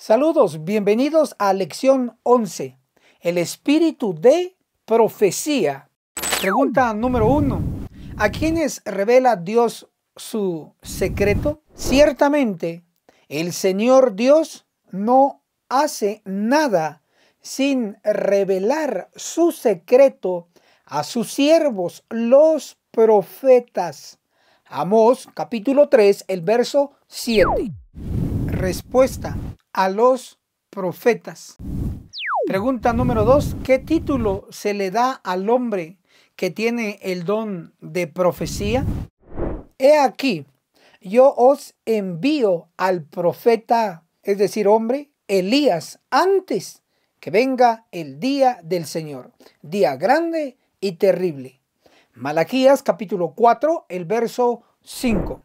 Saludos, bienvenidos a lección 11, el espíritu de profecía. Pregunta número 1. ¿A quiénes revela Dios su secreto? Ciertamente, el Señor Dios no hace nada sin revelar su secreto a sus siervos, los profetas. Amós capítulo 3, el verso 7. Respuesta a los profetas. Pregunta número dos, ¿qué título se le da al hombre que tiene el don de profecía? He aquí, yo os envío al profeta, es decir, hombre, Elías, antes que venga el día del Señor, día grande y terrible. Malaquías capítulo 4, el verso 5.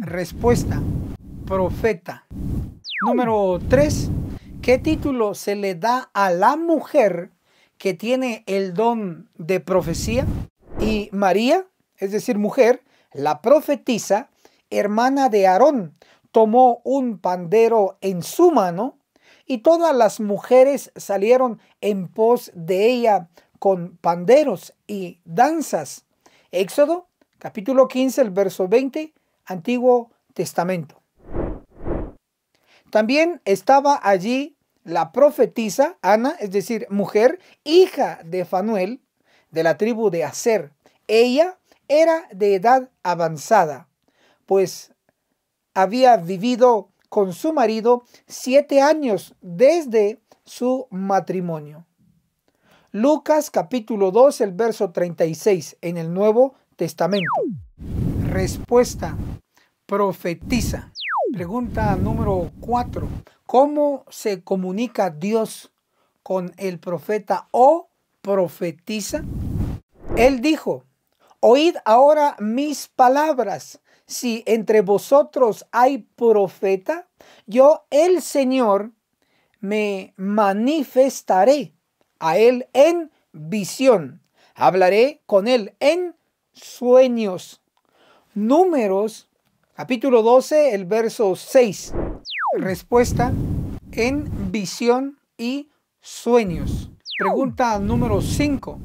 Respuesta, profeta. Número 3. ¿Qué título se le da a la mujer que tiene el don de profecía? Y María, es decir, mujer, la profetisa, hermana de Aarón, tomó un pandero en su mano y todas las mujeres salieron en pos de ella con panderos y danzas. Éxodo capítulo 15, el verso 20, Antiguo Testamento. También estaba allí la profetisa Ana, es decir, mujer, hija de Fanuel, de la tribu de Aser. Ella era de edad avanzada, pues había vivido con su marido siete años desde su matrimonio. Lucas capítulo 2, el verso 36 en el Nuevo Testamento. Respuesta. Profetiza. Pregunta número cuatro: ¿Cómo se comunica Dios con el profeta o profetiza? Él dijo, oíd ahora mis palabras. Si entre vosotros hay profeta, yo el Señor me manifestaré a él en visión. Hablaré con él en sueños. Números Capítulo 12, el verso 6. Respuesta en visión y sueños. Pregunta número 5.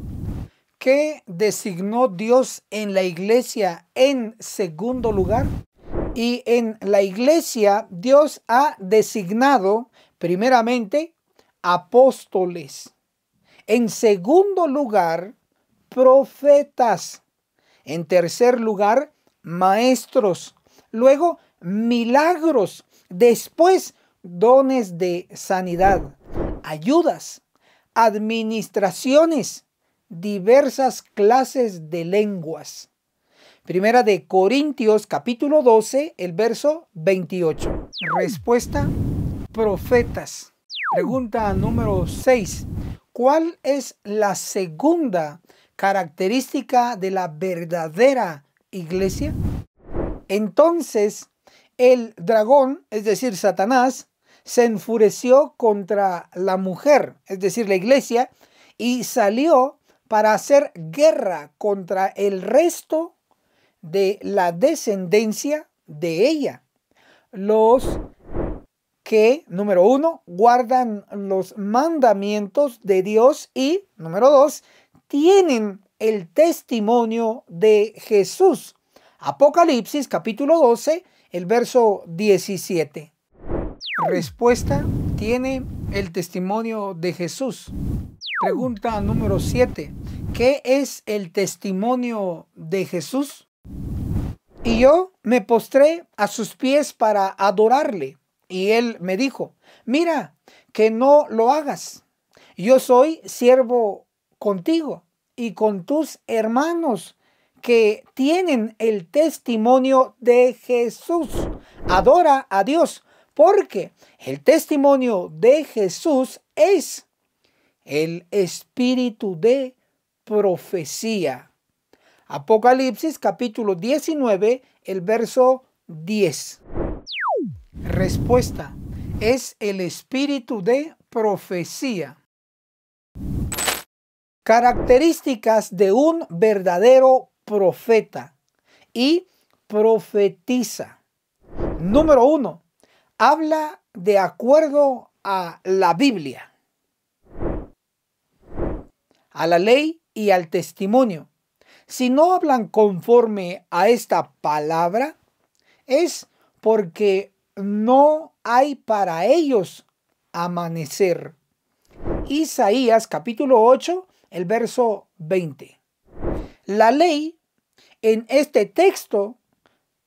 ¿Qué designó Dios en la iglesia en segundo lugar? Y en la iglesia Dios ha designado primeramente apóstoles. En segundo lugar, profetas. En tercer lugar, maestros luego milagros, después dones de sanidad, ayudas, administraciones, diversas clases de lenguas. Primera de Corintios capítulo 12, el verso 28. Respuesta, profetas. Pregunta número 6. ¿Cuál es la segunda característica de la verdadera iglesia? Entonces el dragón, es decir, Satanás, se enfureció contra la mujer, es decir, la iglesia, y salió para hacer guerra contra el resto de la descendencia de ella. Los que, número uno, guardan los mandamientos de Dios y, número dos, tienen el testimonio de Jesús. Apocalipsis capítulo 12, el verso 17. Respuesta tiene el testimonio de Jesús. Pregunta número 7. ¿Qué es el testimonio de Jesús? Y yo me postré a sus pies para adorarle. Y él me dijo, mira, que no lo hagas. Yo soy siervo contigo y con tus hermanos que tienen el testimonio de Jesús. Adora a Dios porque el testimonio de Jesús es el espíritu de profecía. Apocalipsis capítulo 19, el verso 10. Respuesta. Es el espíritu de profecía. Características de un verdadero profeta y profetiza. Número uno, habla de acuerdo a la Biblia, a la ley y al testimonio. Si no hablan conforme a esta palabra, es porque no hay para ellos amanecer. Isaías capítulo 8, el verso 20. La ley en este texto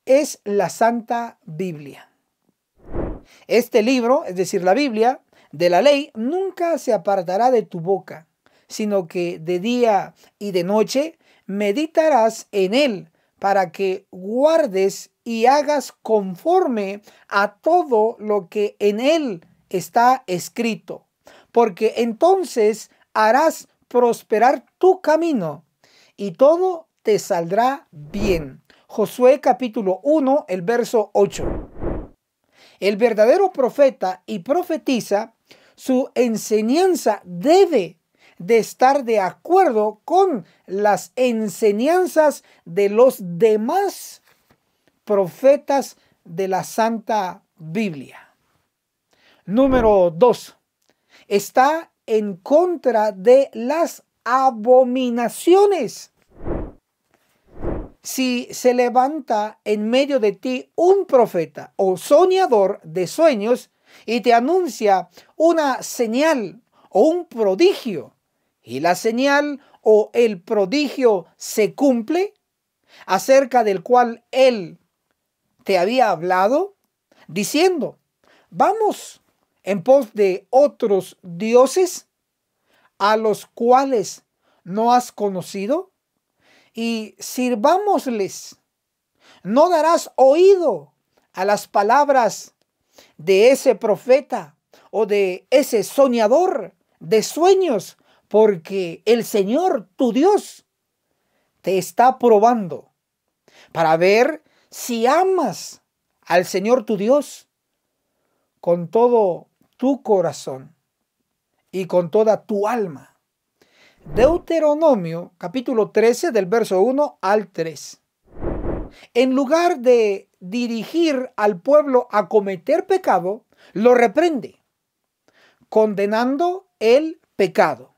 es la Santa Biblia. Este libro, es decir, la Biblia de la ley, nunca se apartará de tu boca, sino que de día y de noche meditarás en él para que guardes y hagas conforme a todo lo que en él está escrito, porque entonces harás prosperar tu camino y todo te saldrá bien. Josué capítulo 1, el verso 8. El verdadero profeta y profetiza, su enseñanza debe de estar de acuerdo con las enseñanzas de los demás profetas de la Santa Biblia. Número 2. Está en contra de las abominaciones si se levanta en medio de ti un profeta o soñador de sueños y te anuncia una señal o un prodigio, y la señal o el prodigio se cumple, acerca del cual él te había hablado, diciendo, vamos en pos de otros dioses a los cuales no has conocido, y sirvámosles. No darás oído a las palabras de ese profeta o de ese soñador de sueños, porque el Señor, tu Dios, te está probando para ver si amas al Señor tu Dios con todo tu corazón y con toda tu alma Deuteronomio capítulo 13 del verso 1 al 3. En lugar de dirigir al pueblo a cometer pecado, lo reprende, condenando el pecado.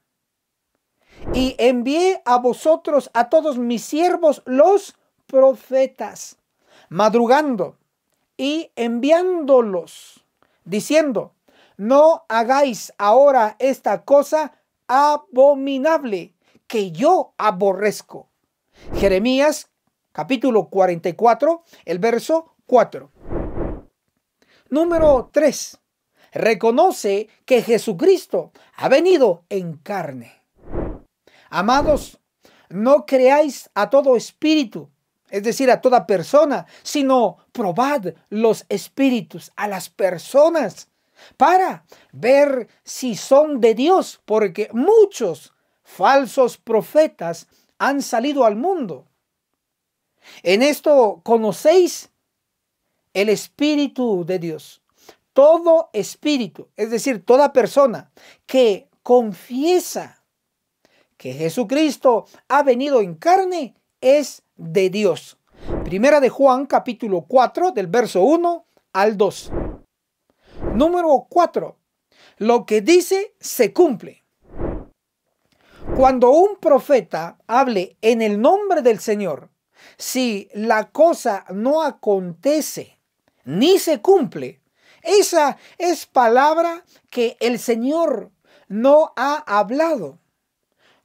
Y envié a vosotros a todos mis siervos los profetas, madrugando y enviándolos, diciendo, no hagáis ahora esta cosa abominable que yo aborrezco. Jeremías capítulo 44, el verso 4. Número 3. Reconoce que Jesucristo ha venido en carne. Amados, no creáis a todo espíritu, es decir, a toda persona, sino probad los espíritus, a las personas, para ver si son de Dios, porque muchos falsos profetas han salido al mundo. En esto conocéis el Espíritu de Dios. Todo espíritu, es decir, toda persona que confiesa que Jesucristo ha venido en carne, es de Dios. Primera de Juan capítulo 4 del verso 1 al 2. Número 4. Lo que dice se cumple. Cuando un profeta hable en el nombre del Señor, si la cosa no acontece ni se cumple, esa es palabra que el Señor no ha hablado.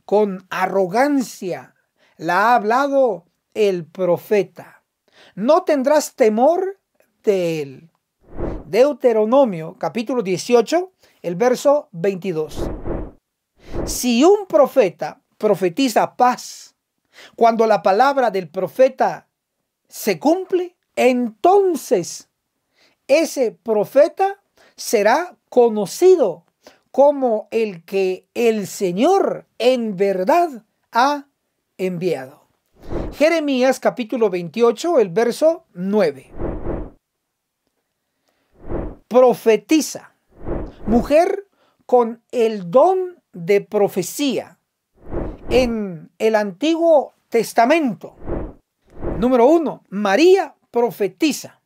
Con arrogancia la ha hablado el profeta. No tendrás temor de él. Deuteronomio capítulo 18, el verso 22. Si un profeta profetiza paz, cuando la palabra del profeta se cumple, entonces ese profeta será conocido como el que el Señor en verdad ha enviado. Jeremías capítulo 28, el verso 9 profetiza. Mujer con el don de profecía. En el Antiguo Testamento. Número uno, María profetiza.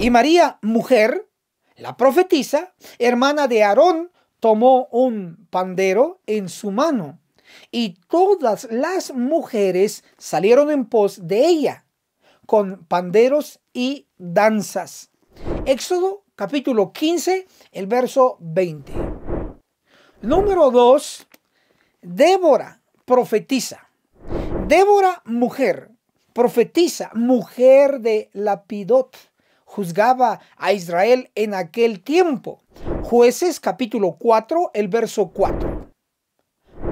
Y María, mujer, la profetiza, hermana de Aarón, tomó un pandero en su mano. Y todas las mujeres salieron en pos de ella, con panderos y danzas. Éxodo capítulo 15, el verso 20. Número 2, Débora profetiza. Débora, mujer, profetiza, mujer de Lapidot, juzgaba a Israel en aquel tiempo. Jueces capítulo 4, el verso 4.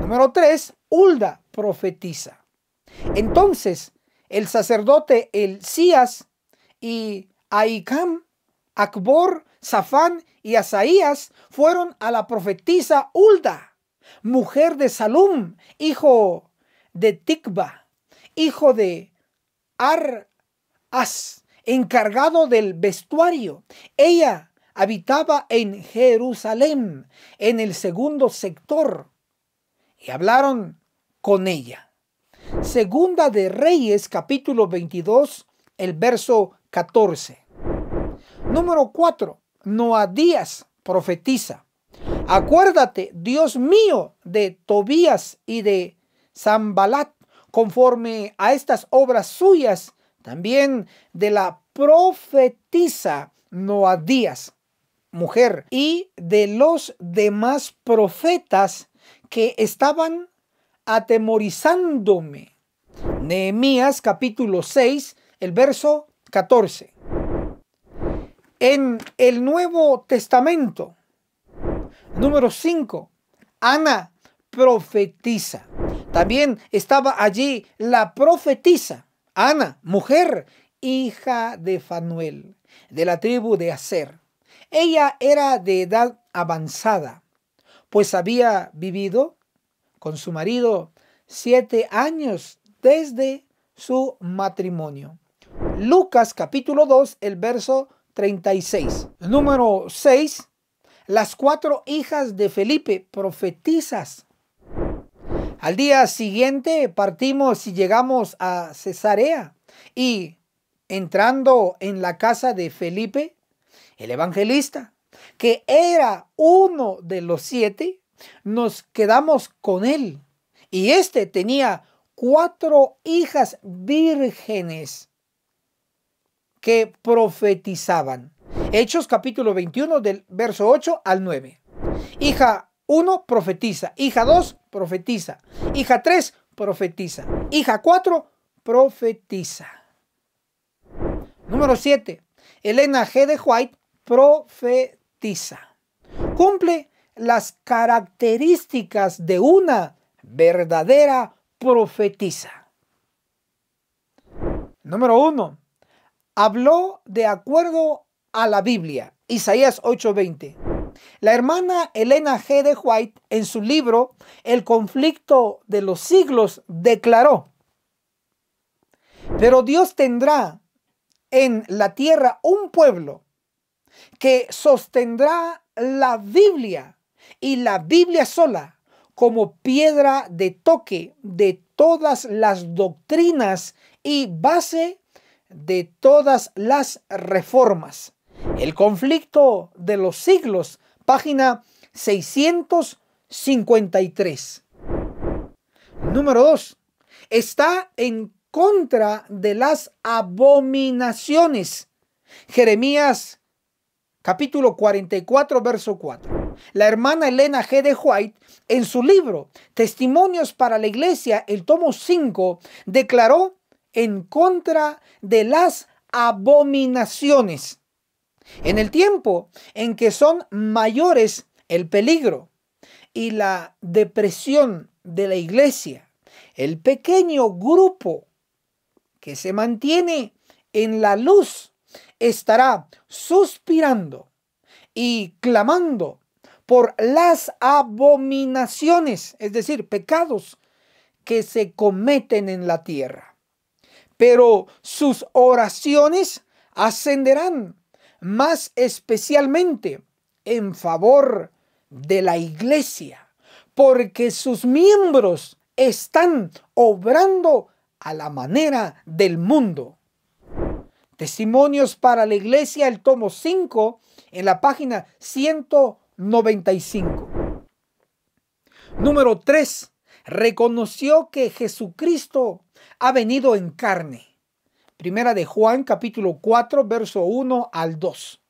Número 3, Ulda profetiza. Entonces, el sacerdote Elías y Aicam Acbor, Safán y Asaías fueron a la profetisa Ulda, mujer de Salum, hijo de Tikba, hijo de Ar-As, encargado del vestuario. Ella habitaba en Jerusalén, en el segundo sector, y hablaron con ella. Segunda de Reyes, capítulo 22, el verso 14. Número 4. Noadías profetiza. Acuérdate, Dios mío, de Tobías y de Zambalat, conforme a estas obras suyas, también de la profetisa Noadías, mujer, y de los demás profetas que estaban atemorizándome. Nehemías capítulo 6, el verso 14 en el Nuevo Testamento. Número 5. Ana profetiza. También estaba allí la profetisa, Ana, mujer, hija de Fanuel, de la tribu de Aser. Ella era de edad avanzada, pues había vivido con su marido siete años desde su matrimonio. Lucas capítulo 2, el verso 36. Número 6. Las cuatro hijas de Felipe, profetizas. Al día siguiente partimos y llegamos a Cesarea y entrando en la casa de Felipe, el evangelista, que era uno de los siete, nos quedamos con él. Y éste tenía cuatro hijas vírgenes que profetizaban. Hechos capítulo 21 del verso 8 al 9. Hija 1 profetiza, hija 2 profetiza, hija 3 profetiza, hija 4 profetiza. Número 7. Elena G. de White profetiza. Cumple las características de una verdadera profetisa. Número 1 habló de acuerdo a la Biblia, Isaías 8:20. La hermana Elena G. de White, en su libro El conflicto de los siglos, declaró, pero Dios tendrá en la tierra un pueblo que sostendrá la Biblia y la Biblia sola como piedra de toque de todas las doctrinas y base de todas las reformas. El conflicto de los siglos, página 653. Número 2. Está en contra de las abominaciones. Jeremías capítulo 44, verso 4. La hermana Elena G. de White, en su libro Testimonios para la Iglesia, el tomo 5, declaró en contra de las abominaciones. En el tiempo en que son mayores el peligro y la depresión de la iglesia, el pequeño grupo que se mantiene en la luz estará suspirando y clamando por las abominaciones, es decir, pecados que se cometen en la tierra pero sus oraciones ascenderán más especialmente en favor de la iglesia, porque sus miembros están obrando a la manera del mundo. Testimonios para la iglesia, el tomo 5, en la página 195. Número 3 reconoció que Jesucristo ha venido en carne. Primera de Juan capítulo 4 verso 1 al 2.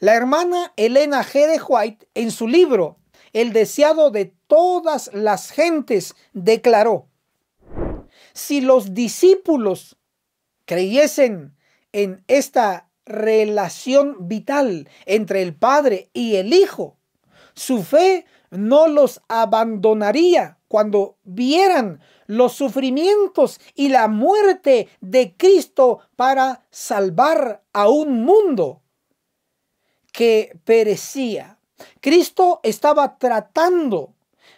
La hermana Elena G. de White en su libro El deseado de todas las gentes declaró, si los discípulos creyesen en esta relación vital entre el Padre y el Hijo, su fe no los abandonaría cuando vieran los sufrimientos y la muerte de Cristo para salvar a un mundo que perecía. Cristo estaba tratando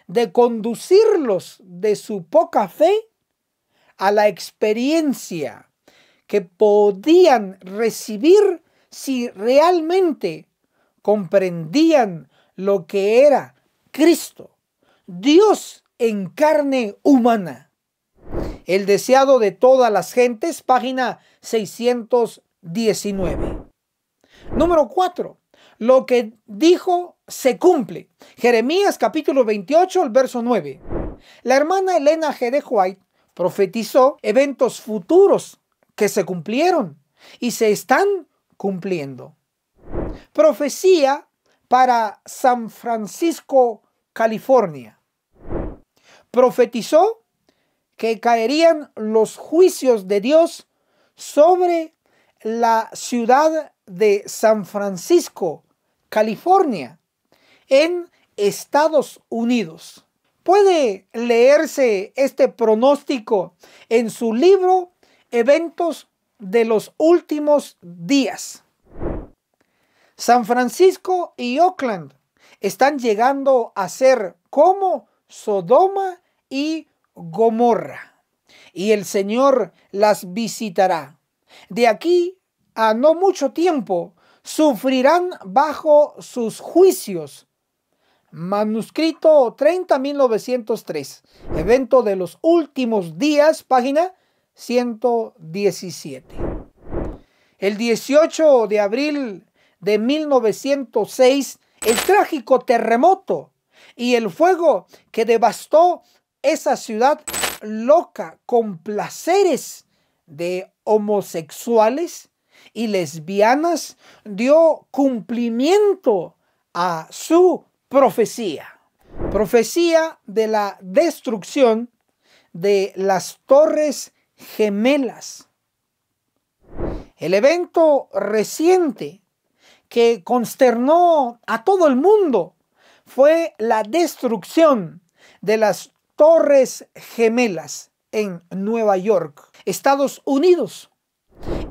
de conducirlos de su poca fe a la experiencia que podían recibir si realmente comprendían lo que era Cristo, Dios en carne humana. El deseado de todas las gentes, página 619. Número 4. Lo que dijo se cumple. Jeremías capítulo 28, el verso 9. La hermana Elena G. de White profetizó eventos futuros que se cumplieron y se están cumpliendo. Profecía para San Francisco, California profetizó que caerían los juicios de Dios sobre la ciudad de San Francisco, California, en Estados Unidos. Puede leerse este pronóstico en su libro Eventos de los Últimos Días. San Francisco y Oakland están llegando a ser como Sodoma y Gomorra. Y el Señor las visitará. De aquí a no mucho tiempo sufrirán bajo sus juicios. Manuscrito 30.903, evento de los últimos días, página 117. El 18 de abril de 1906, el trágico terremoto y el fuego que devastó esa ciudad loca con placeres de homosexuales y lesbianas dio cumplimiento a su profecía. Profecía de la destrucción de las torres gemelas. El evento reciente que consternó a todo el mundo fue la destrucción de las Torres Gemelas en Nueva York, Estados Unidos.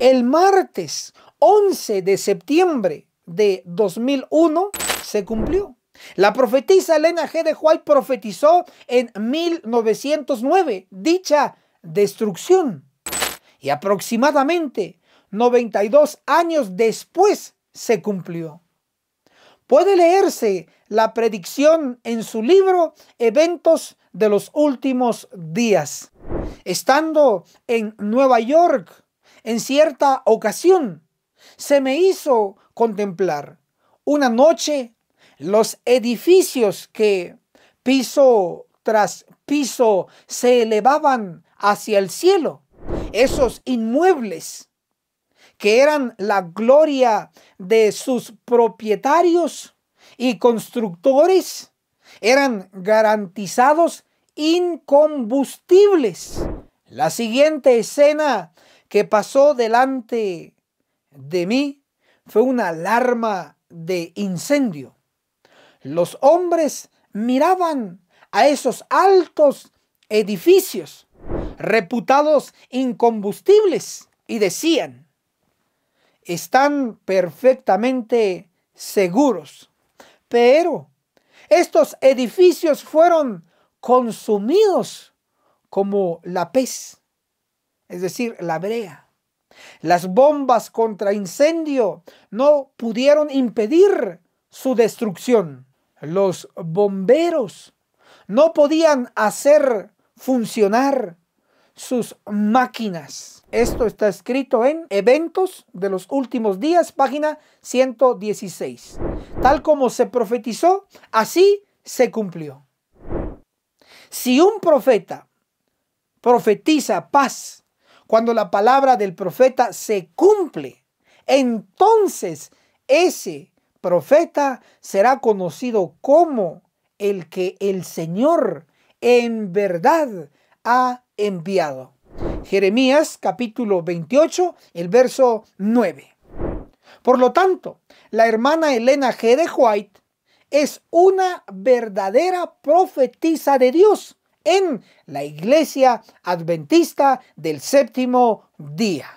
El martes 11 de septiembre de 2001 se cumplió. La profetisa Elena G. de White profetizó en 1909 dicha destrucción. Y aproximadamente 92 años después se cumplió puede leerse la predicción en su libro Eventos de los Últimos Días. Estando en Nueva York, en cierta ocasión, se me hizo contemplar una noche los edificios que piso tras piso se elevaban hacia el cielo. Esos inmuebles que eran la gloria de sus propietarios y constructores, eran garantizados incombustibles. La siguiente escena que pasó delante de mí fue una alarma de incendio. Los hombres miraban a esos altos edificios reputados incombustibles y decían, están perfectamente seguros. Pero estos edificios fueron consumidos como la pez, es decir, la brea. Las bombas contra incendio no pudieron impedir su destrucción. Los bomberos no podían hacer funcionar sus máquinas esto está escrito en Eventos de los Últimos Días, página 116. Tal como se profetizó, así se cumplió. Si un profeta profetiza paz, cuando la palabra del profeta se cumple, entonces ese profeta será conocido como el que el Señor en verdad ha enviado. Jeremías capítulo 28, el verso 9. Por lo tanto, la hermana Elena G. de White es una verdadera profetisa de Dios en la iglesia adventista del séptimo día.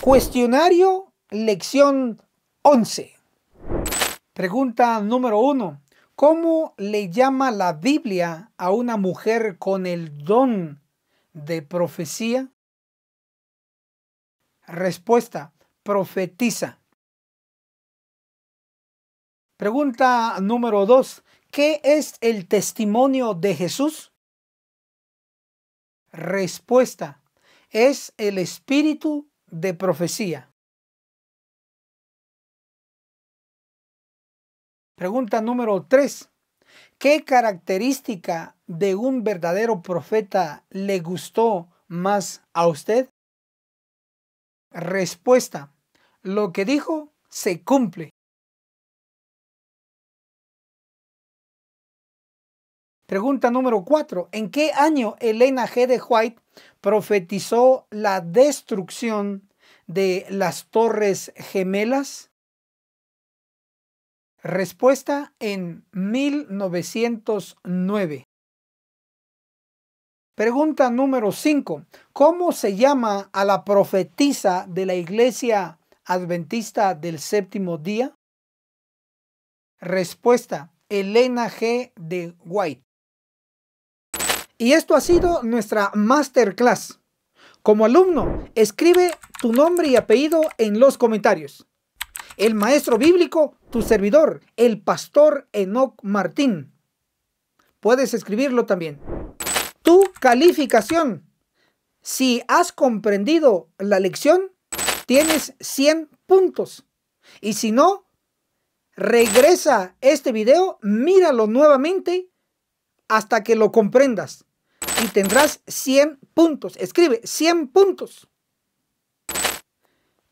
Cuestionario, lección 11. Pregunta número 1. ¿Cómo le llama la Biblia a una mujer con el don de profecía? Respuesta, profetiza. Pregunta número dos, ¿qué es el testimonio de Jesús? Respuesta, es el espíritu de profecía. Pregunta número tres, ¿Qué característica de un verdadero profeta le gustó más a usted? Respuesta. Lo que dijo se cumple. Pregunta número 4. ¿En qué año Elena G. de White profetizó la destrucción de las Torres Gemelas? Respuesta en 1909. Pregunta número 5. ¿Cómo se llama a la profetisa de la iglesia adventista del séptimo día? Respuesta. Elena G. de White. Y esto ha sido nuestra masterclass. Como alumno, escribe tu nombre y apellido en los comentarios. El maestro bíblico tu servidor, el pastor Enoch Martín. Puedes escribirlo también. Tu calificación. Si has comprendido la lección, tienes 100 puntos. Y si no, regresa este video, míralo nuevamente hasta que lo comprendas. Y tendrás 100 puntos. Escribe 100 puntos.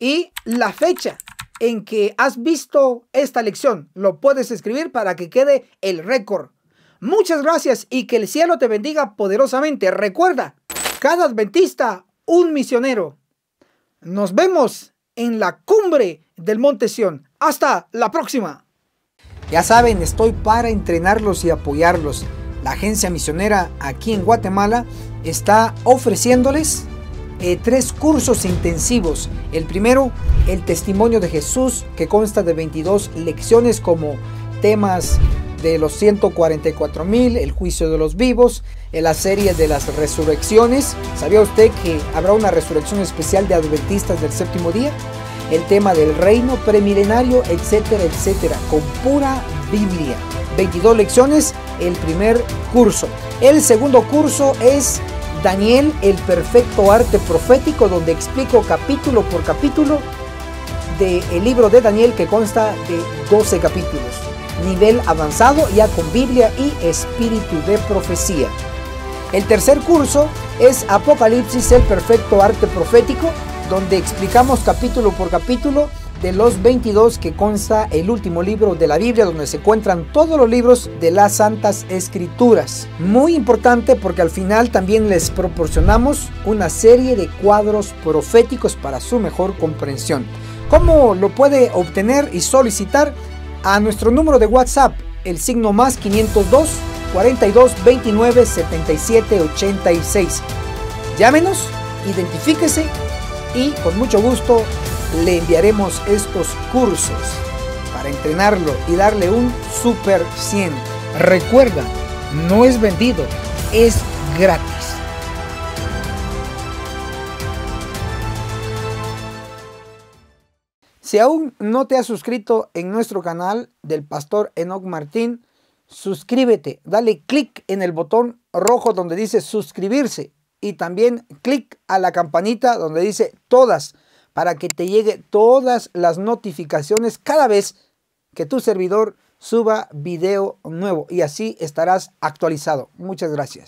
Y la fecha en que has visto esta lección. Lo puedes escribir para que quede el récord. Muchas gracias y que el cielo te bendiga poderosamente. Recuerda, cada adventista, un misionero. Nos vemos en la cumbre del Monte Sión. Hasta la próxima. Ya saben, estoy para entrenarlos y apoyarlos. La agencia misionera aquí en Guatemala está ofreciéndoles eh, tres cursos intensivos. El primero, el testimonio de Jesús, que consta de 22 lecciones como temas de los 144 mil, el juicio de los vivos, eh, la serie de las resurrecciones. ¿Sabía usted que habrá una resurrección especial de adventistas del séptimo día? El tema del reino premilenario, etcétera, etcétera, con pura Biblia. 22 lecciones, el primer curso. El segundo curso es Daniel, el perfecto arte profético, donde explico capítulo por capítulo del libro de Daniel que consta de 12 capítulos. Nivel avanzado ya con Biblia y espíritu de profecía. El tercer curso es Apocalipsis, el perfecto arte profético, donde explicamos capítulo por capítulo de los 22 que consta el último libro de la Biblia, donde se encuentran todos los libros de las Santas Escrituras. Muy importante porque al final también les proporcionamos una serie de cuadros proféticos para su mejor comprensión. ¿Cómo lo puede obtener y solicitar? A nuestro número de WhatsApp, el signo más 502 42 29 77 86. Llámenos, identifíquese y con mucho gusto le enviaremos estos cursos para entrenarlo y darle un super 100. Recuerda, no es vendido, es gratis. Si aún no te has suscrito en nuestro canal del pastor Enoch Martín, suscríbete, dale clic en el botón rojo donde dice suscribirse y también clic a la campanita donde dice todas para que te llegue todas las notificaciones cada vez que tu servidor suba video nuevo y así estarás actualizado. Muchas gracias.